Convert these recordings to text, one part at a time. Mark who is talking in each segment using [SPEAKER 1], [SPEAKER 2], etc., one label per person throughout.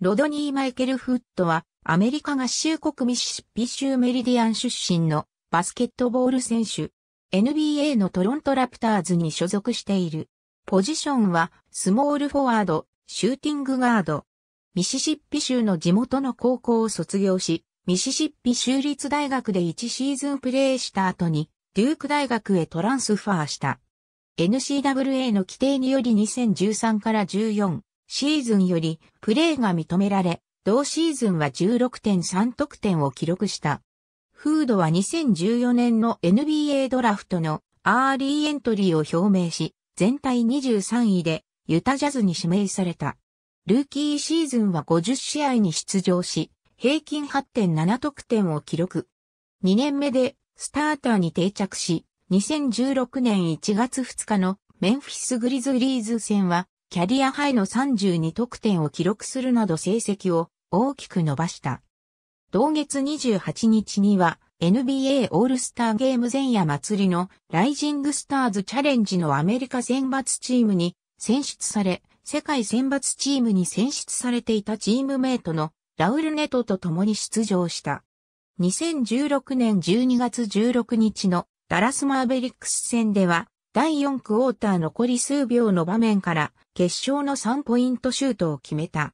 [SPEAKER 1] ロドニー・マイケル・フットは、アメリカ合衆国ミシシッピ州メリディアン出身のバスケットボール選手。NBA のトロントラプターズに所属している。ポジションは、スモールフォワード、シューティングガード。ミシシッピ州の地元の高校を卒業し、ミシシッピ州立大学で1シーズンプレーした後に、デューク大学へトランスファーした。n c w a の規定により2013から14、シーズンよりプレーが認められ、同シーズンは16.3得点を記録した。フードは2014年の NBA ドラフトのアーリーエントリーを表明し、全体23位でユタジャズに指名された。ルーキーシーズンは50試合に出場し、平均8.7得点を記録。2年目でスターターに定着し、2016年1月2日のメンフィス・グリズリーズ戦はキャリアハイの32得点を記録するなど成績を大きく伸ばした。同月28日には NBA オールスターゲーム前夜祭りのライジングスターズチャレンジのアメリカ選抜チームに選出され、世界選抜チームに選出されていたチームメイトのラウルネトと共に出場した。2016年12月16日のダラスマーベリックス戦では第4クォーター残り数秒の場面から決勝の3ポイントシュートを決めた。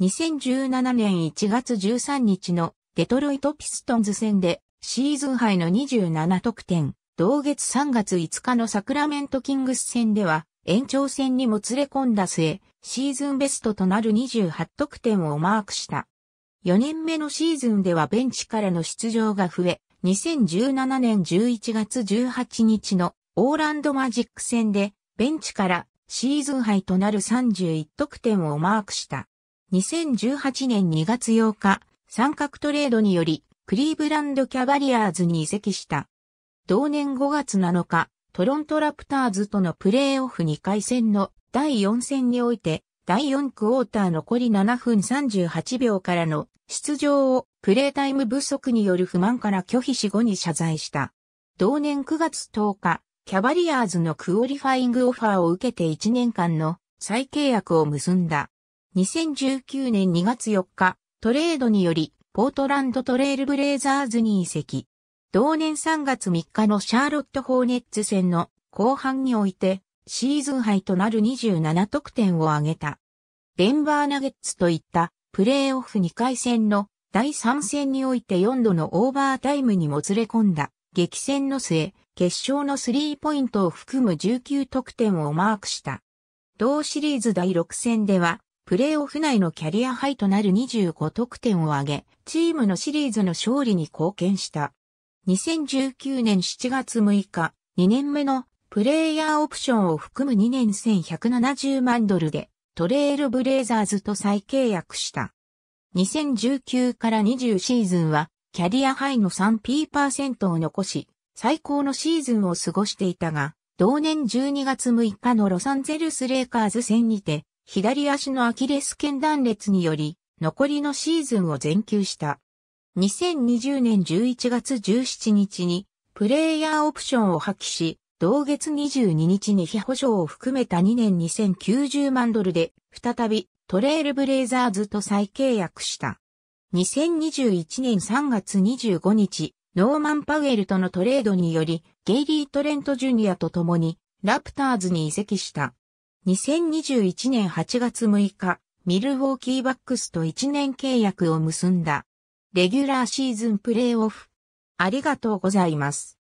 [SPEAKER 1] 2017年1月13日のデトロイトピストンズ戦でシーズンハイの27得点、同月3月5日のサクラメントキングス戦では延長戦にもつれ込んだ末、シーズンベストとなる28得点をマークした。4年目のシーズンではベンチからの出場が増え、2017年11月18日のオーランドマジック戦でベンチからシーズン杯となる31得点をマークした。2018年2月8日、三角トレードによりクリーブランドキャバリアーズに移籍した。同年5月7日、トロントラプターズとのプレーオフ2回戦の第4戦において、第4クォーター残り7分38秒からの出場をプレータイム不足による不満から拒否し後に謝罪した。同年9月10日、キャバリアーズのクオリファイングオファーを受けて1年間の再契約を結んだ。2019年2月4日、トレードにより、ポートランドトレイルブレイザーズに移籍。同年3月3日のシャーロット・ホーネッツ戦の後半において、シーズンハイとなる27得点を挙げた。デンバーナゲッツといったプレーオフ2回戦の第3戦において4度のオーバータイムにもつれ込んだ。激戦の末、決勝のスリーポイントを含む19得点をマークした。同シリーズ第6戦では、プレーオフ内のキャリアハイとなる25得点を挙げ、チームのシリーズの勝利に貢献した。2019年7月6日、2年目のプレイヤーオプションを含む2年1170万ドルでトレールブレイザーズと再契約した。2019から20シーズンはキャリアハイの 3P% を残し、最高のシーズンを過ごしていたが、同年12月6日のロサンゼルスレイカーズ戦にて、左足のアキレス腱断裂により、残りのシーズンを全休した。2020年11月17日に、プレイヤーオプションを破棄し、同月22日に非保証を含めた2年2090万ドルで、再びトレイルブレイザーズと再契約した。2021年3月25日、ノーマン・パウエルとのトレードにより、ゲイリー・トレント・ジュニアと共に、ラプターズに移籍した。2021年8月6日、ミルウォーキーバックスと1年契約を結んだ。レギュラーシーズンプレイオフ。ありがとうございます。